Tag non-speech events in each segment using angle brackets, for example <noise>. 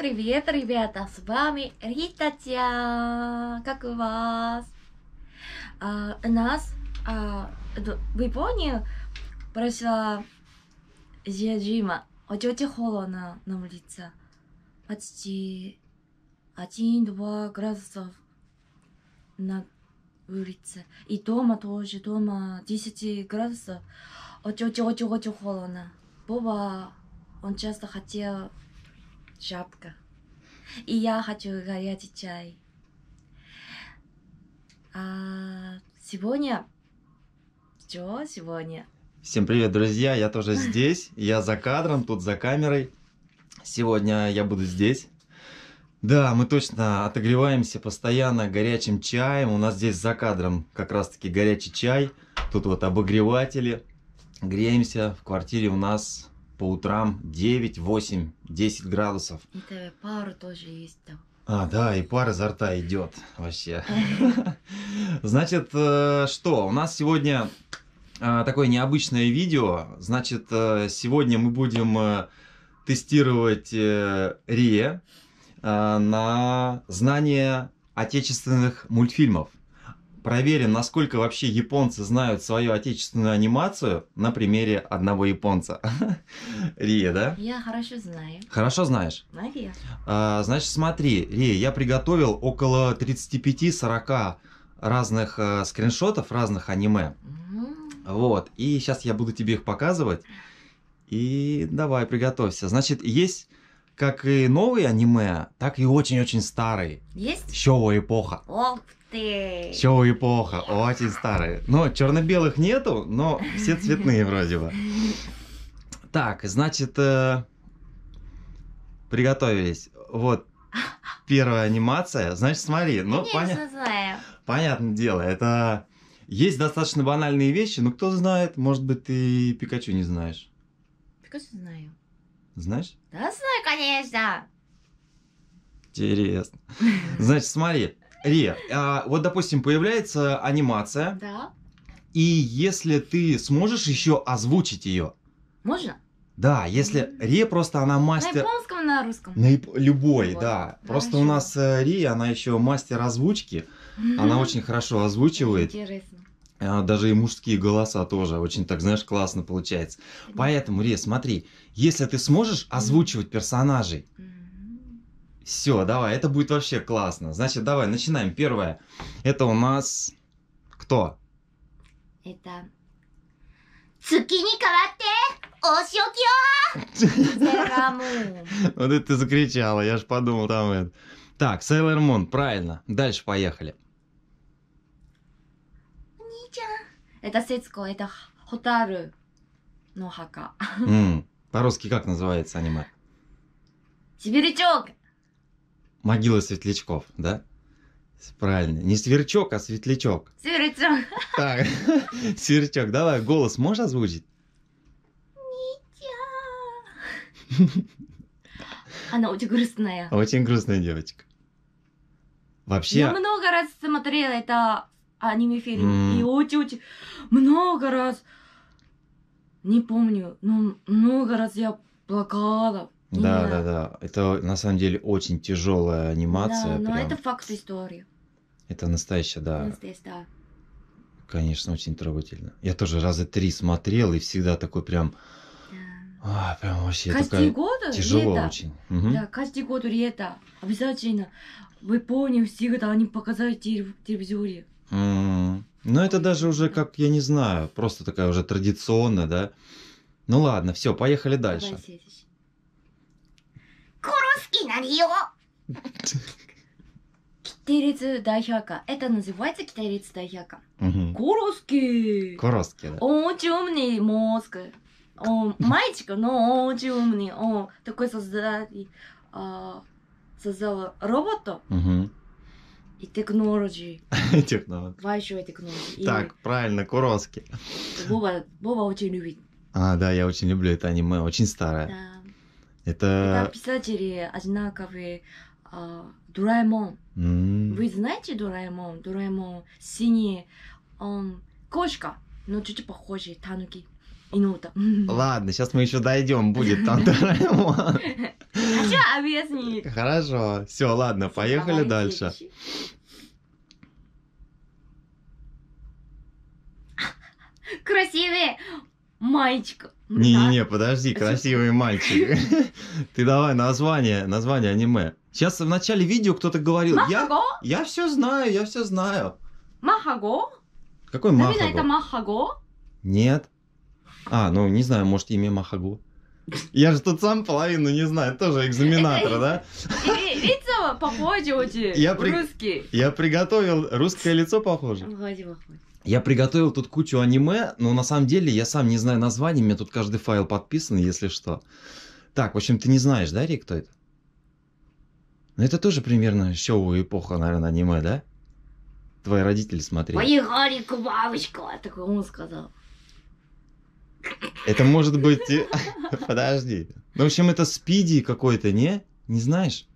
привет, ребята! С вами Рита Тя. Как у вас? А, у нас а, в Японии прошла зима. Очень а холодно на улице. Почти 1-2 градуса на улице. И дома тоже, дома 10 градусов. Очень-очень-очень а холодно. Боба, он часто хотел Шапка. И я хочу горячий чай. А, сегодня... Что сегодня? Всем привет, друзья! Я тоже здесь. Я за кадром, тут за камерой. Сегодня я буду здесь. Да, мы точно отогреваемся постоянно горячим чаем. У нас здесь за кадром как раз-таки горячий чай. Тут вот обогреватели. Греемся. В квартире у нас по утрам 9, 8, 10 градусов. Это пара тоже есть там. А, да, и пар изо рта идет вообще. <laughs> Значит, э, что, у нас сегодня э, такое необычное видео. Значит, э, сегодня мы будем тестировать Рие на знание отечественных мультфильмов проверим, насколько вообще японцы знают свою отечественную анимацию на примере одного японца. <laughs> Рия, да? Я хорошо знаю. Хорошо знаешь? Наверное. А, значит, смотри, Рия, я приготовил около 35-40 разных э, скриншотов, разных аниме. Mm-hmm. Вот, и сейчас я буду тебе их показывать. И давай, приготовься. Значит, есть как и новый аниме, так и очень-очень старый. Есть? Шоу эпоха. Ох ты! Шоу эпоха, очень старый. Но ну, черно-белых нету, но все цветные вроде бы. Так, значит, э, приготовились. Вот первая анимация. Значит, смотри, ну понятно. Понятное дело, это есть достаточно банальные вещи, но кто знает, может быть, ты Пикачу не знаешь. Пикачу знаю. Знаешь? Да знаю, конечно. Интересно. <laughs> Значит, смотри, Ри, а, вот, допустим, появляется анимация. Да. И если ты сможешь еще озвучить ее. Можно? Да, если Ри просто она мастер... На японском, на русском? На яп... Любой, Любой, да. да просто у нас э, Ри она еще мастер озвучки. Она <laughs> очень хорошо озвучивает. Интересно. А, даже и мужские голоса тоже очень так, знаешь, классно получается. Mm -hmm. Поэтому, Ри, смотри, если ты сможешь озвучивать персонажей, mm -hmm. все, давай, это будет вообще классно. Значит, давай, начинаем. Первое, это у нас кто? Это... Вот это ты закричала, я же подумал, там это. Так, Сейлор Мун, правильно. Дальше поехали. Это Сецко, это Хотару но хака. Mm. По-русски как называется аниме? Сверчок! Могила светлячков, да? Правильно. Не сверчок, а светлячок. Сверчок. Так, сверчок, давай, голос можешь озвучить? Нитя. Она очень грустная. Очень грустная девочка. Вообще... Я много раз смотрела это аниме-фильм. Mm. И ути-ути много раз, не помню, но много раз я плакала. Да, да, да, Это на самом деле очень тяжелая анимация. Да, но прям. это факт истории. Это настоящая, да. Настоящая, да. Конечно, очень трогательно. Я тоже раза три смотрел и всегда такой прям... А, прям вообще каждый год тяжело лето. очень. Угу. Да, каждый год лето обязательно вы Японии всегда они показывают телевизоре. Ну, это даже уже как, я не знаю, просто такая уже традиционная, да? Ну ладно, все, поехали дальше. Куруски Китарицы дайхяка. Это называется китарицы дайхяка. Угу. Куруски. Куруски, да. Очень умный мозг. Он мальчик, но он очень умный. Он такой создатель, а, создал робота. Угу. И технологии. І <laughs> технології. Большой технологии. Так, правильно, Куроски. Боба, Боба очень любит. А, да, я очень люблю это аниме, очень старое. Да. Это... Это писатели одинаковые. А, Вы знаете Дораэмон? Дораэмон синий. Он кошка, но чуть похожий, тануки. Инута. <laughs> Ладно, сейчас мы еще дойдем, будет там Доraemon. Хочу а объяснить. Хорошо, все, ладно, поехали дальше. <laughs> Красивый мальчик. Не-не-не, подожди, а красивый мальчик. <laughs> Ты давай название, название аниме. Сейчас в начале видео кто-то говорил, я, я все знаю, я все знаю. Махаго? Какой Махаго? это Махаго? Нет. А, ну не знаю, может имя Махагу. Я же тут сам половину не знаю, тоже экзаменатор, да? Лицо похоже у тебя. русский. Я приготовил, русское лицо похоже. Я приготовил тут кучу аниме, но на самом деле я сам не знаю названий, мне тут каждый файл подписан, если что. Так, в общем, ты не знаешь, да, Рик, кто это? Ну это тоже примерно шоу эпоха, наверное, аниме, да? Твои родители смотрели. Поехали к бабочка, такой он сказал. Это может быть... <laughs> Подожди. Ну, в общем, это спиди какой-то, не? Не знаешь?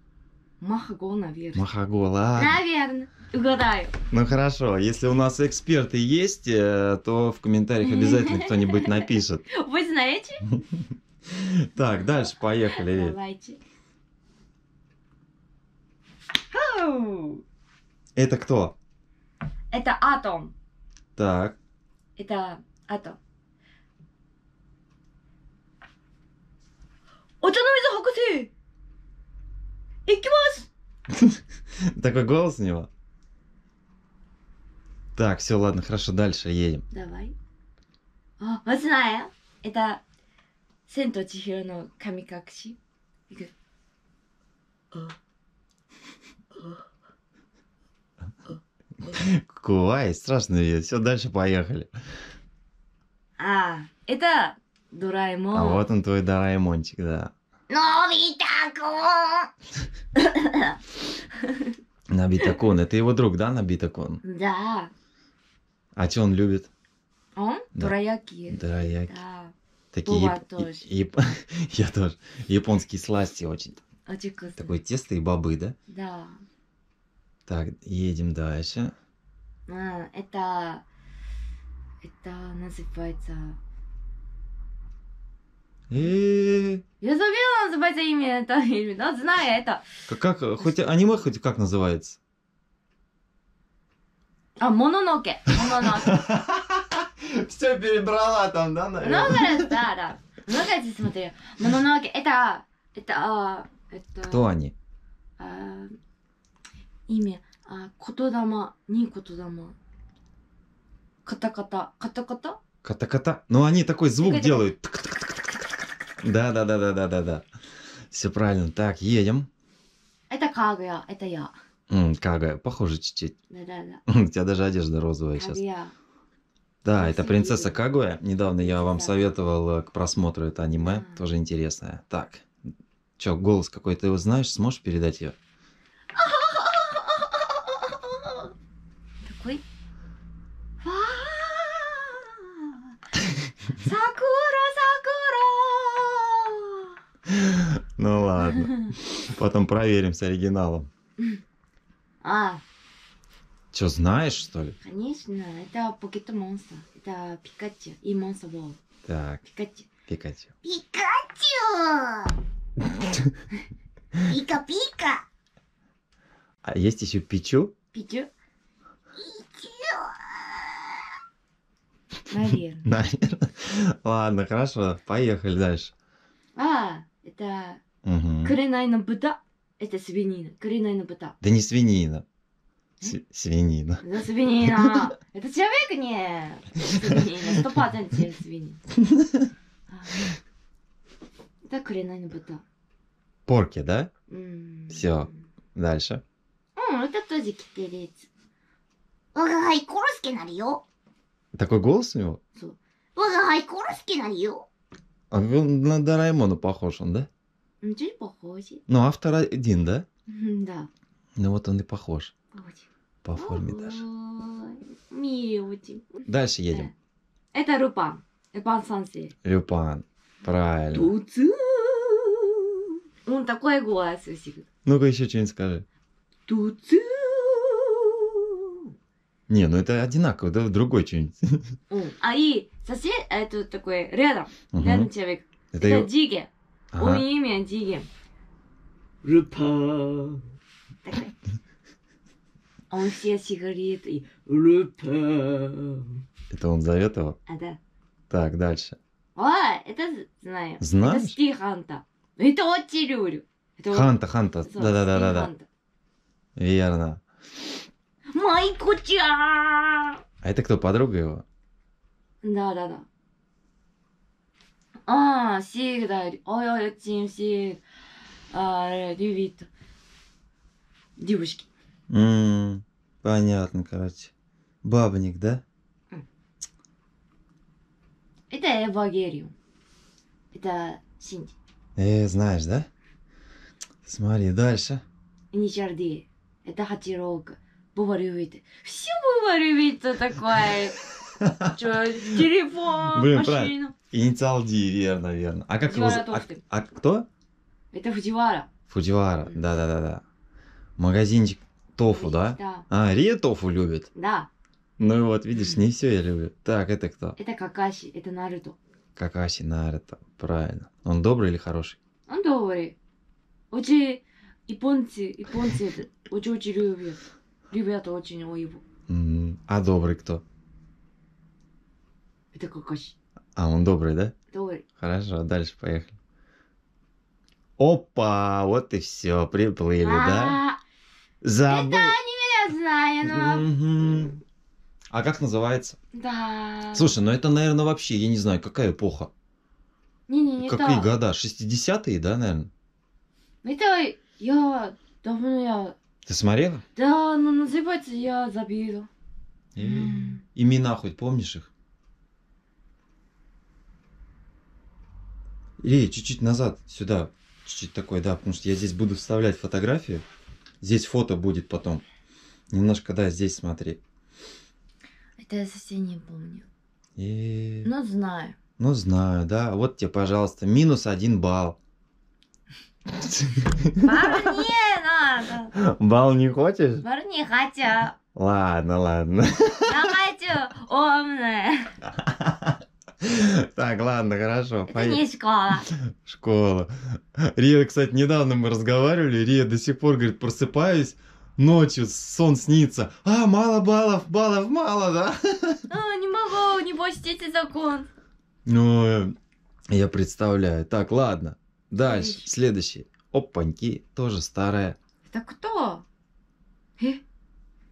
Махаго, наверное. Махаго, ладно. Наверное. Угадаю. Ну хорошо, если у нас эксперты есть, э, то в комментариях обязательно кто-нибудь напишет. <laughs> Вы знаете? <laughs> Так, дальше поехали. Давайте. Это кто? Это атом. Так. Это атом. お茶の水博士行きます <laughs> Такой голос у него. Так, все, ладно, хорошо, дальше едем. Давай. А, а знаю, это Сен то Чихиро но Камикакши. «А, а, а, Куай, страшно видеть. Все, дальше поехали. А, это Дураэмон. А вот он твой Дураэмончик, да. Нобитакон! Набитакон, это его друг, да, Набитакон? Да. А что он любит? Он? Да. Дураяки. Дураяки. Такие Буба яп... тоже. <laughs> Я тоже. Японские сласти очень. Очень вкусно. Такое тесто и бобы, да? Да. Так, едем дальше. А, это... Это называется... Я забила называть имя это <laughs> имя, но знаю это. Как, как хоть аниме хоть как называется? А, Мононоке. <laughs> Все перебрала там, да, наверное? Много ну, раз, да, да. Много ну, раз смотрю. Мононоке, это... Это... А, это Кто они? А, имя. А, Котодама, не Котодама. Ката-ката. Ката-ката? Ката-ката. Но ну, они такой звук делают. Да, да, да, да, да, да, да. Все правильно. Так, едем. Это Кагая, это я. Кагая, похоже чуть-чуть. Да, да, да. У тебя даже одежда розовая сейчас. Да, это принцесса Кагуя. Недавно я вам советовал э, к просмотру это аниме, тоже интересное. Так, чё, голос какой ты его знаешь, сможешь передать ее? <laughs> Такой. <laughs> Сакура! Ну ладно. Потом проверим с оригиналом. А. Че, знаешь, что ли? Конечно, это Покет Монстр. Это Пикачу и Монстр Волл. Так. Пикачу. Пикачу. Пикачу! Пика-пика! А есть еще Пичу? Пичу? Наверное. <laughs> Наверное. Ладно, хорошо, поехали дальше. А, это угу. кореная быта. Это свинина. Кореная быта. Да не свинина. С свинина. Да свинина. <laughs> Это человек а не свинина. Сто процентов свинина. Это а. кореная быта. Порки, да? Все. Дальше. Это тоже китерец. Такой голос у него? 我が愛殺す気なりよ。а на Дораэмона похож он, да? Чуть похож. Ну, автор один, да? Да. Ну вот он и похож. Очень. По форме даже. Милый. Дальше едем. Э, это Рупан. Рупан Санси. Рупан. Правильно. Туцу. Он такой голос у всегда. Ну-ка еще что-нибудь скажи. Туцу. Не, ну это одинаково, да, другой что-нибудь. <laughs> А и сосед, а это такой рядом, рядом человек. Это Диге. У имя Диге. Рупа. А он все сигареты и Рупа. Это он зовет его? А, да. Так, дальше. О, это знаю. Знаешь? Это стих Ханта. Ну, это очень люблю. Ханта, Ханта. Да-да-да-да. Верно. Майку-чан! А это кто, подруга его? Да-да-да. А, всегда. Ой-ой, очень всегда. А, любит девушки. понятно, короче. Бабник, да? Это Евангелиум. Это Синди. Э, знаешь, да? Смотри, дальше. Ничарди. Это Хатирока. Буваривайте. Все буваривайте такое. <laughs> Телефон, Блин, машину. Инициал Ди, верно, верно. А как его... А, а кто? Это Фудивара. Фудивара, да-да-да. да. Магазинчик тофу, да? Да. А, Рия тофу любит? Да. Ну вот, видишь, не все я люблю. Так, это кто? Это Какаши, это Наруто. Какаши Наруто, правильно. Он добрый или хороший? Он добрый. Очень японцы, японцы это очень-очень любят. Ребята очень уебу. А добрый кто? Это Какаси. А, он добрый, да? Добрый. Хорошо, дальше поехали. Опа, вот и все, приплыли, да? Забыл. Это они меня знают. Ну. А как называется? Да. Слушай, ну это, наверное, вообще, я не знаю, какая эпоха. Не-не, не Какие года? 60-е, да, наверное? Это я давно я ты смотрела? Да, но ну, называется я забила. Имена хоть помнишь их? Или чуть-чуть назад, сюда, чуть-чуть такой, да, потому что я здесь буду вставлять фотографии. Здесь фото будет потом. Немножко, да, здесь смотри. Это я совсем не помню. И... Ну знаю. Ну, знаю, да. Вот тебе, пожалуйста, минус один балл. Бар не надо. Бал не хочешь? Бар не хочу. Ладно, ладно. Я хочу умная. Так, ладно, хорошо. Это поехали. не школа. Школа. Рия, кстати, недавно мы разговаривали, Рия до сих пор говорит, просыпаюсь, ночью сон снится. А, мало баллов, баллов мало, да? А, не могу, не бойся, закон. Ну, я представляю. Так, ладно. Дальше, Дальше. следующий. Опаньки, тоже старая. Это кто? Э?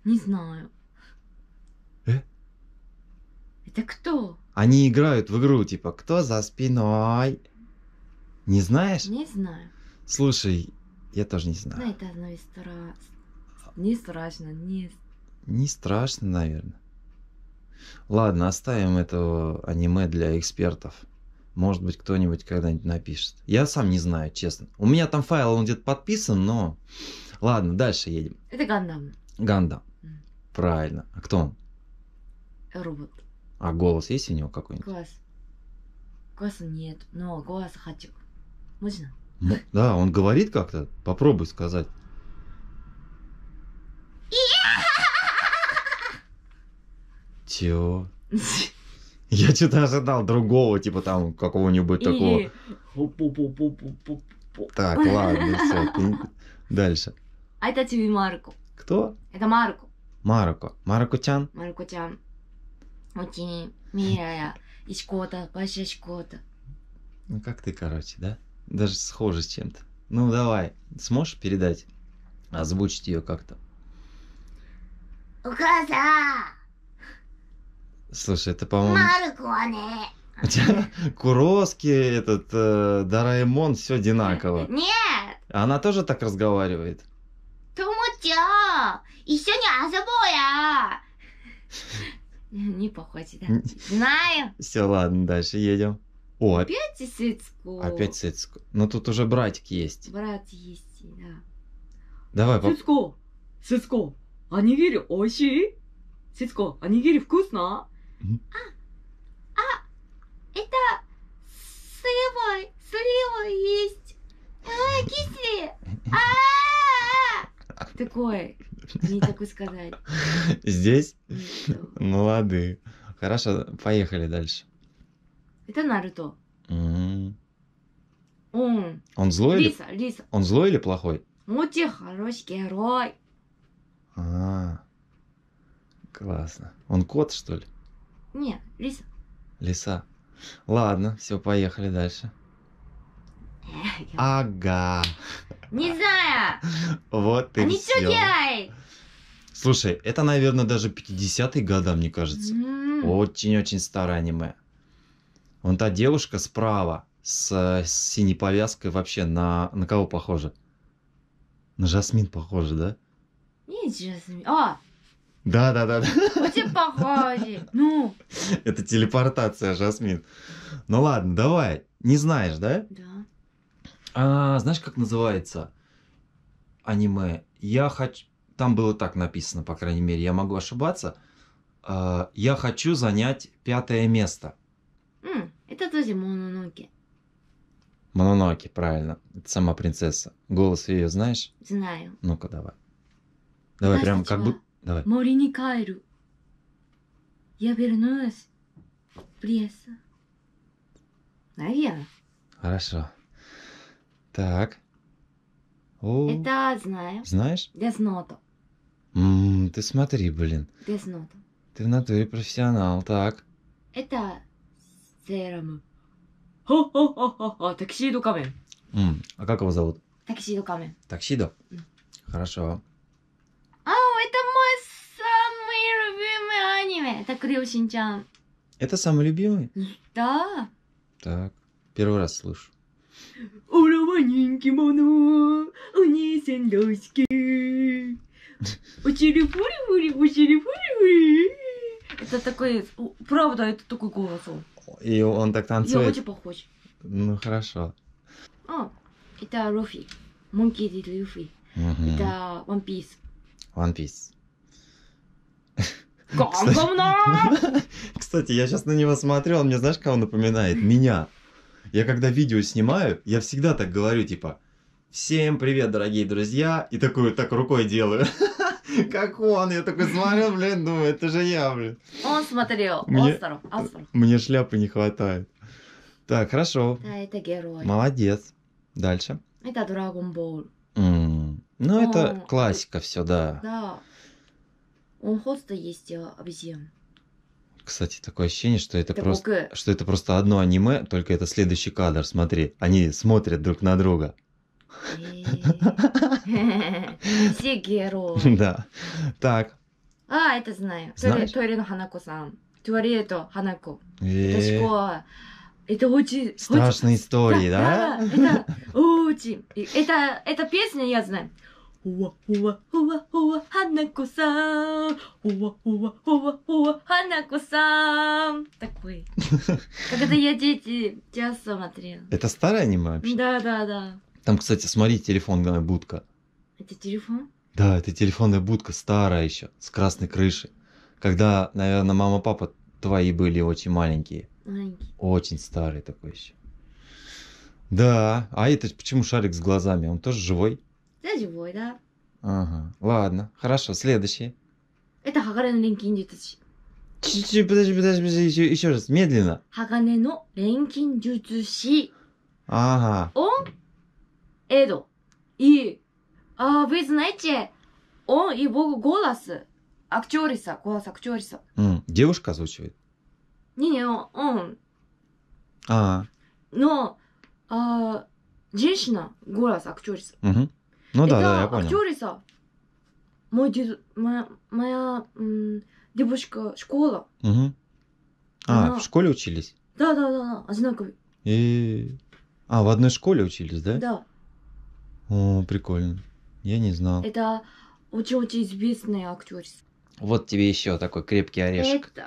Не знаю. Э? Это кто? Они играют в игру, типа, кто за спиной? Не знаешь? Не знаю. Слушай, я тоже не знаю. Ну, это одно из страшно. Не страшно, не... Не страшно, наверное. Ладно, оставим этого аниме для экспертов. Может быть, кто-нибудь когда-нибудь напишет. Я сам не знаю, честно. У меня там файл, он где-то подписан, но... Ладно, дальше едем. Это Гандам. Гандам. Mm. Правильно. А кто он? Робот. А голос есть у него какой-нибудь? Голос. Голоса нет, но голос хочу. Можно? Ну, да, он говорит как-то. Попробуй сказать. Чего? <laughs> <laughs> Я что-то ожидал другого, типа там какого-нибудь такого. Так, ладно, все. Дальше. А это тебе Марко. Кто? Это Марко. Марко. Марко-чан? Марко-чан. Очень милая. И шкота, большая шкота. Ну как ты, короче, да? Даже схоже с чем-то. Ну давай, сможешь передать? Озвучить ее как-то. Указа! Слушай, это, по-моему... Маргоны. У <laughs> тебя Куроски, этот, э, Дараэмон, все одинаково. <laughs> Нет. Она тоже так разговаривает? Томотя, еще не азабоя. <laughs> Не походи, да. Знаю. Все, ладно, дальше едем. О, опять сыцку. Опять сыцку. Но ну, тут уже братик есть. Брат есть, да. Давай, по... Сыцку, сыцку, а не верю, ощи. Сыцку, а не верю, вкусно. А, а, это слева, слева есть. Ой, а, кисли. А, Такой, -а, Такое. Не такой сказать. Здесь? Молодые. Хорошо, поехали дальше. Это Наруто. М Он. Он злой? Лиса, или... Лиса. Он злой или плохой? Ну ты хороший герой. А, -а, а, классно. Он кот, что ли? Нет, лиса. Лиса. Ладно, все, поехали дальше. Ага. Не знаю. Вот и а все. делай. Слушай, это, наверное, даже 50-е года, мне кажется. Очень-очень старое аниме. Вон та девушка справа с, с синей повязкой вообще на, на кого похожа? На Жасмин похожа, да? Не Жасмин. А! Да, да, да. да. У тебя попади. Ну. Это телепортация, Жасмин. Ну ладно, давай. Не знаешь, да? Да. А, знаешь, как называется аниме? Я хочу... Там было так написано, по крайней мере, я могу ошибаться. А, я хочу занять пятое место. Это тоже Мононоки. Мононоки, правильно. Это сама принцесса. Голос ее знаешь? Знаю. Ну-ка, давай. Давай, прям как бы... Давай. Морини Кайру. Я вернулась в прессу. Наверное. Хорошо. Так. О, Это знаю. Знаешь? Дезнота. Ммм, ты смотри, блин. Дезнота. Ты в натуре профессионал, так. Это серому. Хо-хо-хо-хо-хо, таксиду камен. а как его зовут? Таксидо камен. Таксидо? Хорошо. время. Это Крил Синчан. Это самый любимый? Да. Так, первый раз слышу. Урованенькимоно, унесен доски. Учерепури-бури, Это такой, правда, это такой голос. И он так танцует? Я очень похож. Ну, хорошо. О, это Руфи. Monkey D. Luffy. Это One Piece. One Piece. Как кстати, <laughs> Кстати, я сейчас на него смотрю, он мне знаешь, кого напоминает? Меня. Я когда видео снимаю, я всегда так говорю, типа, всем привет, дорогие друзья, и такую так рукой делаю. <laughs> Как он, я такой смотрел, блин, думаю, это же я, блин. Он смотрел, мне, остров, Мне шляпы не хватает. Так, хорошо. Да, это герой. Молодец. Дальше. Это Dragon Ball. Mm. Ну, О, это классика все, да. Да. Он ходство есть э, обзем. Кстати, такое ощущение, что это, это просто, как... что это просто одно аниме, только это следующий кадр. Смотри, они смотрят друг на друга. Э. <laughs> Все герои. <laughs> Да. Так. А, это знаю. Туарина Ханако-сан. Туарето Ханако. Это э. это очень... Страшные истории, да? Это <laughs> очень... Это, эта песня, я знаю уа, уа, уа, уа, Ханакуса. сан Уа, уа, уа, уа, ханако Такой. Когда я дети, я смотрел. Это старое аниме вообще? Да, да, да. Там, кстати, смотри, телефонная будка. Это телефон? Да, это телефонная будка старая еще, с красной крышей. Когда, наверное, мама, папа твои были очень маленькие. Маленькие. Очень старый такой еще. Да, а это почему шарик с глазами? Он тоже живой? Да, живой, да. Ага, ладно, хорошо, следующий. Это Хаганэ но ренкин дютаци. Чуть-чуть, подожди, подожди, подожди, еще, еще раз, медленно. Хаганэ но ренкин дютаци. Ага. Он, Эдо, и... А, вы знаете, он и его голос, актериса, голос актериса. Mm, девушка озвучивает? Не-не, он, он. А. Но а, женщина, голос актериса. Угу. Uh -huh. Ну да, да, я понял. Актёриса. Мой дед, моя, моя девушка школа. Угу. А, Она... в школе учились? Да, да, да, да, одинаковые. И... А, в одной школе учились, да? Да. О, прикольно. Я не знал. Это очень-очень известная актриса. Вот тебе еще такой крепкий орешек. Это...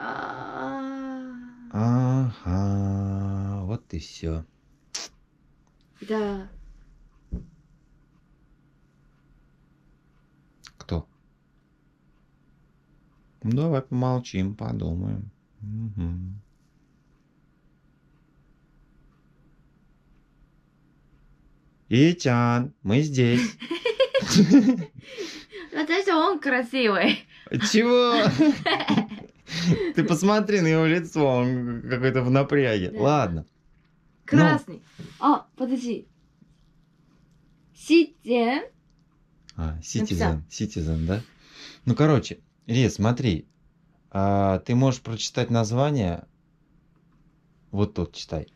Ага, вот и все. Да. Ну, давай помолчим, подумаем. Угу. Итян, мы здесь. <laughs> он красивый. Чего? <laughs> Ты посмотри на его лицо, он какой-то в напряге. Да. Ладно. Ну. Красный. Ну. А, О, подожди. Ситизен. А, ситизен, ситизен, да? Ну, короче, Ри, смотри, а, ты можешь прочитать название. Вот тут читай.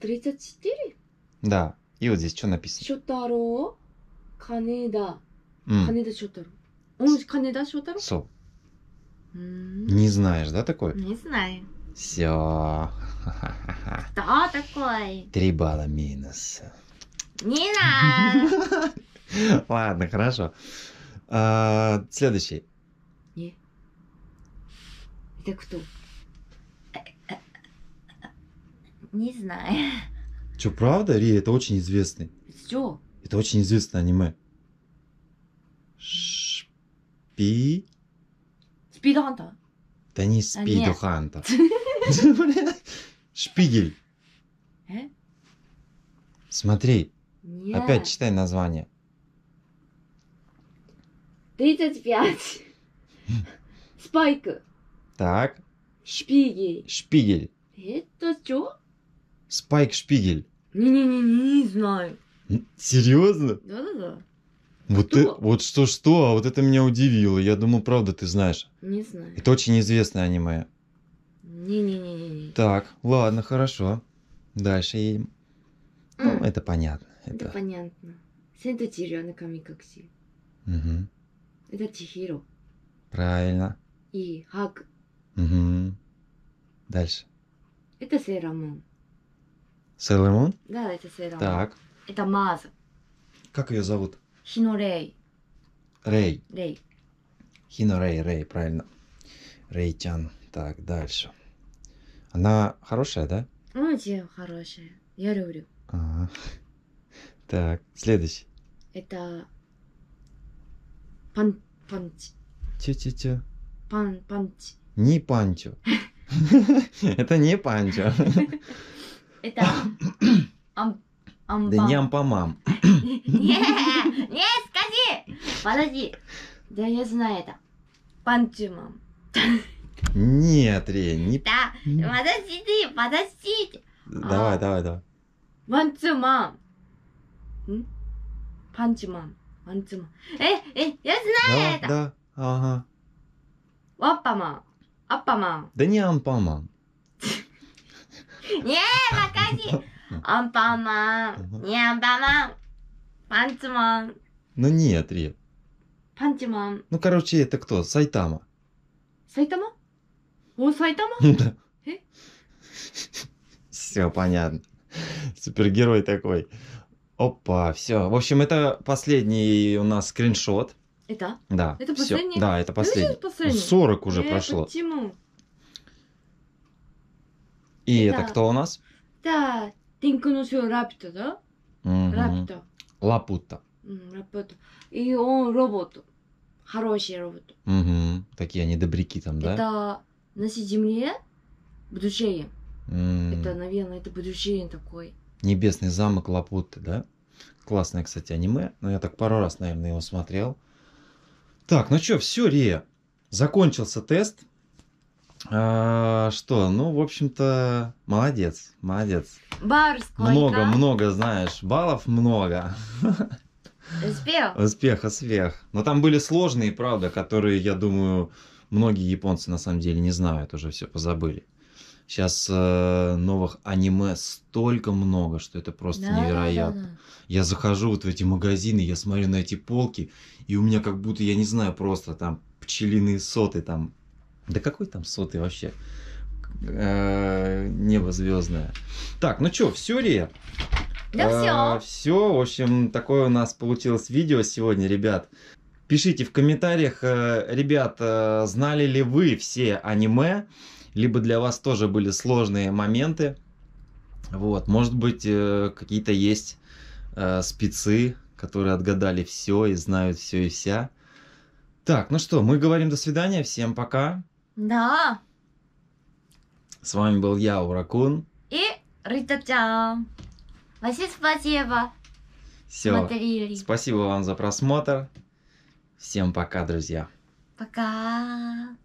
34? Да. И вот здесь что написано? Шотаро Канеда. Mm. Канеда Шотаро. Он Канеда Шотаро? So. Не знаешь, да, такой? Не знаю. Все. <laughs> Кто такой? Три балла минус. Не надо. <laughs> Ладно, хорошо. А, следующий. Нет. Это кто? Не знаю. Че, правда, Ри, это очень известный. Все. Это очень известное аниме. Шпи... Спидхантер. Да не а, Спидхантер. <laughs> Шпигель. Э? Смотри. Опять читай название. 35. Спайк. Так. Шпигель. Шпигель. Это что? Спайк Шпигель. Не-не-не, не знаю. Серьезно? Да-да-да. Вот, ты э, вот что что, а вот это меня удивило. Я думал, правда, ты знаешь. Не знаю. Это очень известное аниме. Не-не-не. Так, ладно, хорошо. Дальше едем. Ну, это понятно. Это, это понятно. Сенту Тириона Камикакси. Угу. Это Чихиро. Правильно. И Хак. Угу. Дальше. Это Сейрамон. Сейрамон? Да, это Сейрамон. Так. Это Маза. Как ее зовут? Хино Рей. Рей. Рей. Хино Рей, Рей, правильно. Рейчан. Так, дальше. Она хорошая, да? Очень ну, типа, хорошая. Я люблю. Ага. <laughs> Так, следующий. Это Пан... Панти. Тю-тю-тю. Пан... Панти. Не панчо. <laughs> Это не панчо. Это... Ам... Амбам. Да не ампамам. <laughs> Не, не, скажи! Подожди. Да я знаю это. панчимам Нет, Ре, не... Да, подожди подожди а? Давай, давай, давай. панчимам панчимам э, э, я знаю это! Да, ага. Ваппаман. Аппаман. Да не Ампаман. Не, покажи! Ампаман. Не Ампаман. Панцман. Ну нет, Реп. Панчман. Ну, короче, это кто? Сайтама. Сайтама? О, Сайтама? Да. Все понятно. Супергерой такой. Опа, все. В общем, это последний у нас скриншот. Это? Да. Это всё. Да, это ну, последний. Это последний? 40 ну, уже э, прошло. Почему? И это, это кто у нас? Да, Тинку носил ну Рапта, да? Угу. Лапута. Рапута. И он робот. Хороший робот. Угу. Такие они добряки там, да? Это на земле будущее. М Это, наверное, это будущее такое. Небесный замок Лапутты, да? Классное, кстати, аниме. Но ну, я так пару раз, наверное, его смотрел. Так, ну что, все, Рия. Закончился тест. А, что, ну, в общем-то, молодец, молодец. Бар сколько? Много, много, знаешь, баллов много. Успех. Успех, успех. Но там были сложные, правда, которые, я думаю, многие японцы на самом деле не знают, уже все позабыли. Сейчас э, новых аниме столько много, что это просто да, невероятно. Да, да, Я захожу вот в эти магазины, я смотрю на эти полки, и у меня как будто, я не знаю, просто там пчелиные соты там. Да какой там соты вообще? Э, небо звездное. Так, ну что, все, Рия? Да все. Э, все, в общем, такое у нас получилось видео сегодня, ребят. Пишите в комментариях, э, ребят, э, знали ли вы все аниме? либо для вас тоже были сложные моменты. Вот, может быть, э, какие-то есть э, спецы, которые отгадали все и знают все и вся. Так, ну что, мы говорим до свидания, всем пока. Да. С вами был я, Уракун. И Рита-чан. Василий, спасибо. Все. Смотрели. Спасибо вам за просмотр. Всем пока, друзья. Пока.